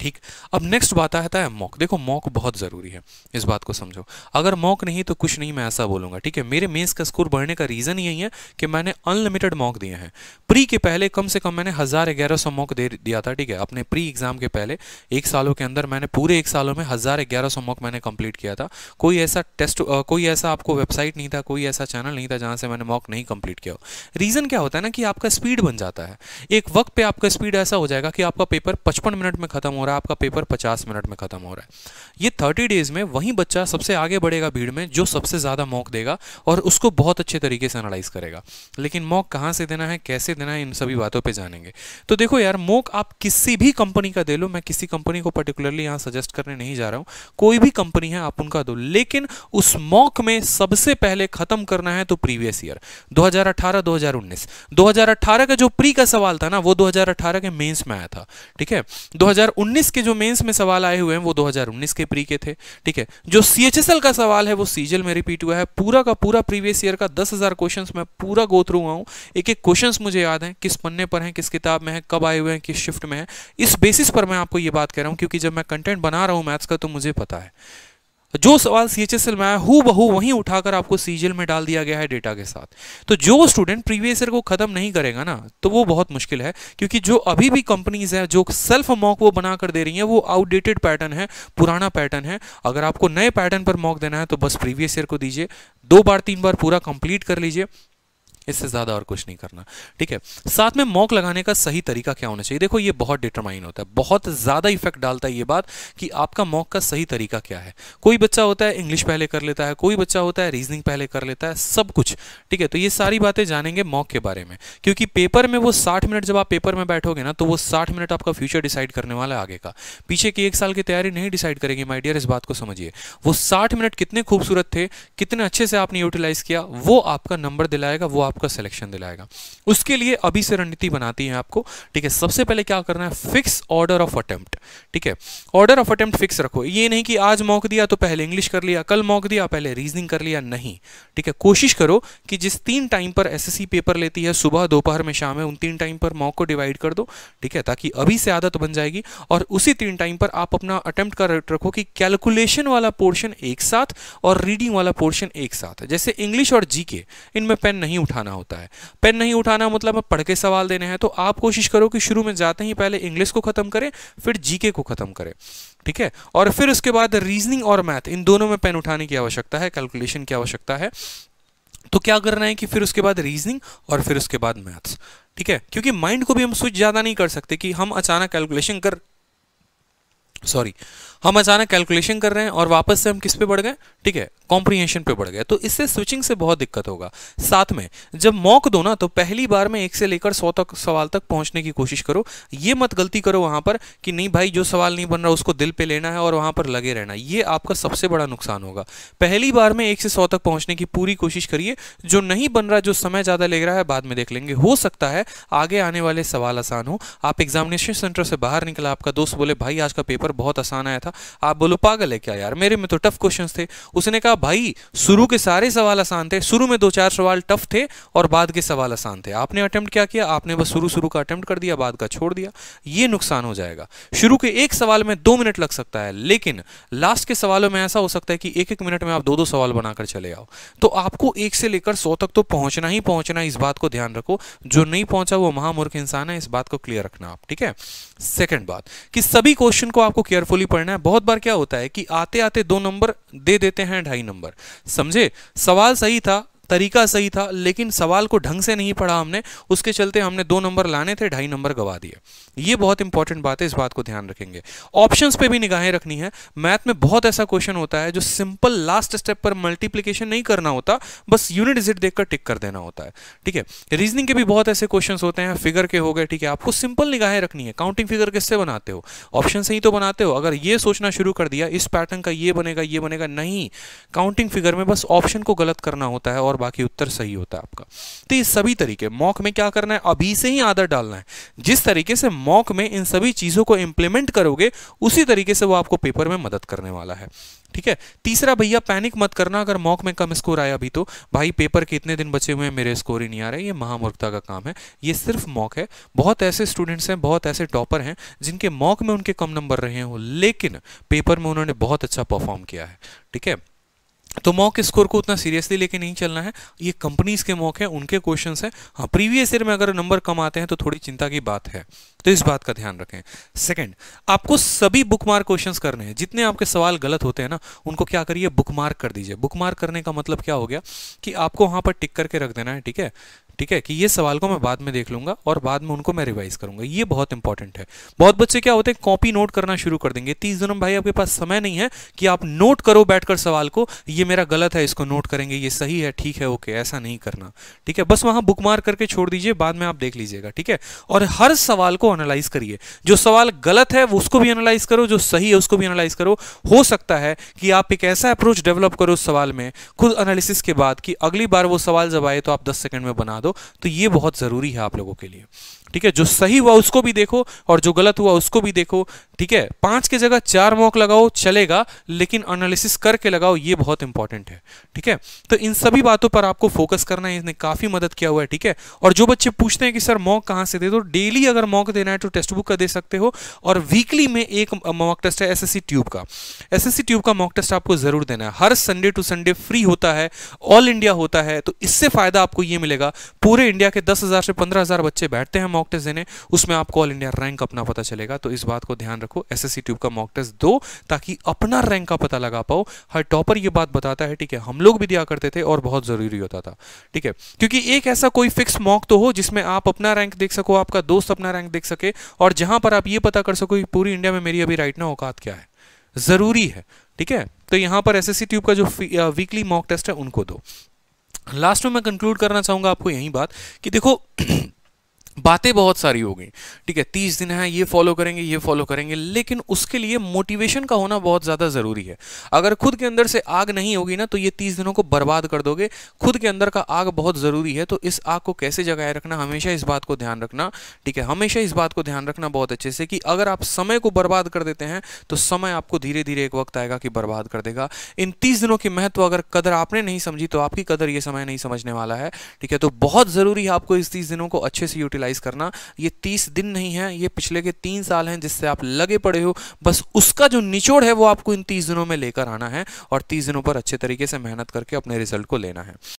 ठीक अब नेक्स्ट बात आता है मॉक देखो मॉक बहुत ज़रूरी है इस बात को समझो अगर मॉक नहीं तो कुछ नहीं मैं ऐसा बोलूँगा ठीक है मेरे मेन्स का स्कोर बढ़ने का रीज़न यही है कि मैंने अनलिमिटेड मॉक दिए हैं प्री के पहले कम से कम मैंने हज़ार ग्यारह सौ मॉक दे दिया था ठीक है अपने प्री एग्ज़ाम के पहले एक सालों के अंदर मैंने पूरे एक सालों में हज़ार ग्यारह सौ मॉक मैंने कंप्लीट किया था कोई ऐसा टेस्ट कोई ऐसा आपको वेबसाइट नहीं था कोई ऐसा चैनल नहीं था जहाँ से मैंने मॉक नहीं कंप्लीट किया रीज़न क्या होता है ना कि आपका स्पीड बन जाता है एक वक्त पर आपका स्पीड ऐसा हो जाएगा कि आपका पेपर पचपन मिनट में खत्म हो रहा है आपका पेपर पचास मिनट में ख़त्म हो रहा है ये थर्टी डेज़ में वही बच्चा सबसे आगे बढ़ेगा भीड़ में जो सबसे ज़्यादा मॉक देगा और उसको बहुत अच्छे तरीके से एनालाइज करेगा लेकिन मॉक कहाँ से देना है कैसे देना है इन सभी बातों पर जानेंगे तो देखो यार मॉक आप किसी भी कंपनी का दे लो मैं किसी कंपनी को पर्टिकुलरली यहाँ सजेस्ट करने नहीं जा रहा हूँ कोई भी कंपनी है आप उनका दो लेकिन उस मॉक में सबसे पहले ख़त्म करना है तो प्रीवियस ईयर 2018 2019 2018 का जो प्री का सवाल था ना वो 2018 के मेंस में आया था ठीक है 2019 2019 के जो मेंस में सवाल आए हुए हैं वो 2019 के प्री के थे ठीक है जो सी का सवाल है वो सीजल में रिपीट हुआ है पूरा का पूरा प्रीवियस ईयर का 10,000 हज़ार क्वेश्चन मैं पूरा गोत्र हुआ हूँ एक एक क्वेश्चन मुझे याद है किस पन्ने पर हैं किस किताब में है कब आए हुए हैं किस शिफ्ट में है इस बेसिस पर मैं आपको ये बात कह रहा हूँ क्योंकि जब मैं कंटेंट बना रहा हूँ मैथ्स का तो मुझे पता है जो सवाल सी एच एस एल में आया हु बहू वहीं उठाकर आपको सीजीएल में डाल दिया गया है डेटा के साथ तो जो स्टूडेंट प्रीवियस ईयर को खत्म नहीं करेगा ना तो वो बहुत मुश्किल है क्योंकि जो अभी भी कंपनीज हैं जो सेल्फ मॉक वो बनाकर दे रही हैं वो आउटडेटेड पैटर्न है पुराना पैटर्न है अगर आपको नए पैटर्न पर मॉक देना है तो बस प्रीवियस ईयर को दीजिए दो बार तीन बार पूरा कंप्लीट कर लीजिए इससे ज़्यादा और कुछ नहीं करना ठीक है साथ में मॉक लगाने का सही तरीका क्या होना चाहिए देखो ये बहुत डिटरमाइन होता है बहुत ज़्यादा इफेक्ट डालता है ये बात कि आपका मॉक का सही तरीका क्या है कोई बच्चा होता है इंग्लिश पहले कर लेता है कोई बच्चा होता है रीजनिंग पहले कर लेता है सब कुछ ठीक है तो ये सारी बातें जानेंगे मॉक के बारे में क्योंकि पेपर में वो साठ मिनट जब आप पेपर में बैठोगे ना तो वो साठ मिनट आपका फ्यूचर डिसाइड करने वाला है आगे का पीछे की एक साल की तैयारी नहीं डिसाइड करेगी माई डियर इस बात को समझिए वो साठ मिनट कितने खूबसूरत थे कितने अच्छे से आपने यूटिलाइज किया वो आपका नंबर दिलाएगा वो आप आपका सिलेक्शन दिलाएगा उसके लिए अभी से रणनीति बनाती है आपको ठीक है सबसे पहले क्या करना है फिक्स ऑर्डर ऑफ अटेम्प्ट ठीक है ऑर्डर ऑफ अटेम्प्ट फिक्स रखो ये नहीं कि आज मौक दिया तो पहले इंग्लिश कर लिया कल मौक दिया पहले रीजनिंग कर लिया नहीं ठीक है कोशिश करो कि जिस तीन टाइम पर एस पेपर लेती है सुबह दोपहर में शाम है उन तीन टाइम पर मौक को डिवाइड कर दो ठीक है ताकि अभी से आदत बन जाएगी और उसी तीन टाइम पर आप अपना अटेम्प्ट कर रखो कि कैलकुलेशन वाला पोर्शन एक साथ और रीडिंग वाला पोर्शन एक साथ जैसे इंग्लिश और जीके इनमें पेन नहीं उठा उठाना होता है पेन नहीं उठाना मतलब अब पढ़ के सवाल देने हैं तो आप कोशिश करो कि शुरू में जाते ही पहले इंग्लिश को ख़त्म करें फिर जीके को ख़त्म करें ठीक है और फिर उसके बाद रीजनिंग और मैथ इन दोनों में पेन उठाने की आवश्यकता है कैलकुलेशन की आवश्यकता है तो क्या करना है कि फिर उसके बाद रीजनिंग और फिर उसके बाद मैथ्स ठीक है क्योंकि माइंड को भी हम स्विच ज़्यादा नहीं कर सकते कि हम अचानक कैलकुलेशन कर सॉरी हम अचानक कैलकुलेशन कर रहे हैं और वापस से हम किस पे बढ़ गए ठीक है कॉम्प्रीहेंशन पे बढ़ गए तो इससे स्विचिंग से बहुत दिक्कत होगा साथ में जब मॉक दो ना तो पहली बार में एक से लेकर सौ तक सवाल तक पहुंचने की कोशिश करो ये मत गलती करो वहां पर कि नहीं भाई जो सवाल नहीं बन रहा उसको दिल पे लेना है और वहां पर लगे रहना ये आपका सबसे बड़ा नुकसान होगा पहली बार में एक से सौ तक पहुंचने की पूरी कोशिश करिए जो नहीं बन रहा जो समय ज़्यादा ले रहा है बाद में देख लेंगे हो सकता है आगे आने वाले सवाल आसान हो आप एग्जामिनेशन सेंटर से बाहर निकला आपका दोस्त बोले भाई आज का पेपर बहुत आसान आया था था आप बोलो पागल है क्या यार मेरे में तो टफ क्वेश्चंस थे उसने कहा भाई शुरू के सारे सवाल आसान थे शुरू में दो चार सवाल टफ थे और बाद के सवाल आसान थे आपने अटैम्प्ट क्या किया आपने बस शुरू शुरू का अटैम्प्ट कर दिया बाद का छोड़ दिया ये नुकसान हो जाएगा शुरू के एक सवाल में दो मिनट लग सकता है लेकिन लास्ट के सवालों में ऐसा हो सकता है कि एक एक मिनट में आप दो दो सवाल बनाकर चले आओ तो आपको एक से लेकर सौ तक तो पहुंचना ही पहुंचना इस बात को ध्यान रखो जो नहीं पहुंचा वो महामूर्ख इंसान है इस बात को क्लियर रखना आप ठीक है सेकंड बात कि सभी क्वेश्चन को आपको केयरफुली पढ़ना है है बहुत बार क्या होता है कि आते आते दो नंबर दे देते हैं ढाई नंबर समझे सवाल सही था तरीका सही था लेकिन सवाल को ढंग से नहीं पढ़ा हमने उसके चलते हमने दो नंबर लाने थे ढाई नंबर गवा दिए ये बहुत इंपॉर्टेंट बात है इस बात को ध्यान रखेंगे ऑप्शंस पे भी निगाहें रखनी है मैथ में बहुत ऐसा क्वेश्चन होता है जो सिंपल लास्ट स्टेप पर मल्टीप्लीकेशन नहीं करना होता बस यूनिट डिजिट देखकर टिक कर देना होता है ठीक है रीजनिंग के भी बहुत ऐसे क्वेश्चन होते हैं फिगर के हो गए ठीक है आपको सिंपल निगाहें रखनी है काउंटिंग फिगर किससे बनाते हो ऑप्शन से ही तो बनाते हो अगर ये सोचना शुरू कर दिया इस पैटर्न का ये बनेगा ये बनेगा नहीं काउंटिंग फिगर में बस ऑप्शन को गलत करना होता है और और बाकी उत्तर सही होता है आपका तो ये सभी तरीके मॉक में क्या करना है अभी से ही आदत डालना है जिस तरीके से मॉक में इन सभी चीज़ों को इंप्लीमेंट करोगे उसी तरीके से वो आपको पेपर में मदद करने वाला है ठीक है तीसरा भैया पैनिक मत करना अगर मॉक में कम स्कोर आया अभी तो भाई पेपर के इतने दिन बचे हुए हैं मेरे स्कोर ही नहीं आ रहे ये महामूर्खता का काम है ये सिर्फ मॉक है बहुत ऐसे स्टूडेंट्स हैं बहुत ऐसे टॉपर हैं जिनके मॉक में उनके कम नंबर रहे हो लेकिन पेपर में उन्होंने बहुत अच्छा परफॉर्म किया है ठीक है तो मॉक स्कोर को उतना सीरियसली लेके नहीं चलना है ये कंपनीज के मॉक है उनके क्वेश्चन है हाँ प्रीवियस ईयर में अगर नंबर कम आते हैं तो थोड़ी चिंता की बात है तो इस बात का ध्यान रखें सेकंड आपको सभी बुकमार्क क्वेश्चंस करने हैं जितने आपके सवाल गलत होते हैं ना उनको क्या करिए बुकमार्क कर दीजिए बुकमार्क करने का मतलब क्या हो गया कि आपको वहां पर टिक करके रख देना है ठीक है ठीक है कि ये सवाल को मैं बाद में देख लूंगा और बाद में उनको मैं रिवाइज करूंगा ये बहुत इंपॉर्टेंट है बहुत बच्चे क्या होते हैं कॉपी नोट करना शुरू कर देंगे तीस जन्म भाई आपके पास समय नहीं है कि आप नोट करो बैठकर सवाल को ये मेरा गलत है इसको नोट करेंगे ये सही है ठीक है ओके ऐसा नहीं करना ठीक है बस वहां बुकमार्क करके छोड़ दीजिए बाद में आप देख लीजिएगा ठीक है और हर सवाल को एनालाइज करिए जो सवाल गलत है उसको भी एनालाइज करो जो सही है उसको भी एनालाइज करो हो सकता है कि आप एक ऐसा अप्रोच डेवलप करो उस सवाल में खुद एनालिसिस के बाद कि अगली बार वो सवाल जब आए तो आप 10 सेकंड में बना दो तो ये बहुत ज़रूरी है आप लोगों के लिए ठीक है जो सही हुआ उसको भी देखो और जो गलत हुआ उसको भी देखो ठीक है पांच की जगह चार मॉक लगाओ चलेगा लेकिन एनालिसिस करके लगाओ ये बहुत इंपॉर्टेंट है ठीक है तो इन सभी बातों पर आपको फोकस करना है इसने काफ़ी मदद किया हुआ है ठीक है और जो बच्चे पूछते हैं कि सर मॉक कहाँ से दे दो तो डेली अगर मॉक देना है तो टेस्ट बुक का दे सकते हो और वीकली में एक मॉक टेस्ट है एसएससी ट्यूब का एस ट्यूब का मॉक टेस्ट आपको ज़रूर देना है हर संडे टू संडे फ्री होता है ऑल इंडिया होता है तो इससे फ़ायदा आपको ये मिलेगा पूरे इंडिया के दस से पंद्रह बच्चे बैठते हैं मॉक टेस्ट देने उसमें आपको ऑल इंडिया रैंक अपना पता चलेगा तो इस बात को ध्यान रखो एस एस का मॉक टेस्ट दो ताकि अपना रैंक का पता लगा पाओ हर टॉपर ये बात बताता है ठीक है हम लोग भी दिया करते थे और बहुत ज़रूरी होता था ठीक है क्योंकि एक ऐसा कोई फिक्स मॉक तो हो जिसमें आप अपना रैंक देख सको आपका दोस्त अपना रैंक देख सके और जहां पर आप ये पता कर सको पूरी इंडिया में मेरी अभी राइट ना औकात क्या है ज़रूरी है ठीक है तो यहां पर एस ट्यूब का जो वीकली मॉक टेस्ट है उनको दो लास्ट में मैं कंक्लूड करना चाहूंगा आपको यही बात कि देखो बातें बहुत सारी हो गई ठीक है तीस दिन है ये फॉलो करेंगे ये फॉलो करेंगे लेकिन उसके लिए मोटिवेशन का होना बहुत ज़्यादा ज़रूरी है अगर खुद के अंदर से आग नहीं होगी ना तो ये तीस दिनों को बर्बाद कर दोगे खुद के अंदर का आग बहुत ज़रूरी है तो इस आग को कैसे जगाए रखना हमेशा इस बात को ध्यान रखना ठीक है हमेशा इस बात को ध्यान रखना बहुत अच्छे से कि अगर आप समय को बर्बाद कर देते हैं तो समय आपको धीरे धीरे एक वक्त आएगा कि बर्बाद कर देगा इन तीस दिनों की महत्व अगर कदर आपने नहीं समझी तो आपकी कदर ये समय नहीं समझने वाला है ठीक है तो बहुत ज़रूरी है आपको इस तीस दिनों को अच्छे से यूटिलाइज एनालाइज करना ये तीस दिन नहीं है ये पिछले के तीन साल हैं जिससे आप लगे पड़े हो बस उसका जो निचोड़ है वो आपको इन तीस दिनों में लेकर आना है और तीस दिनों पर अच्छे तरीके से मेहनत करके अपने रिजल्ट को लेना है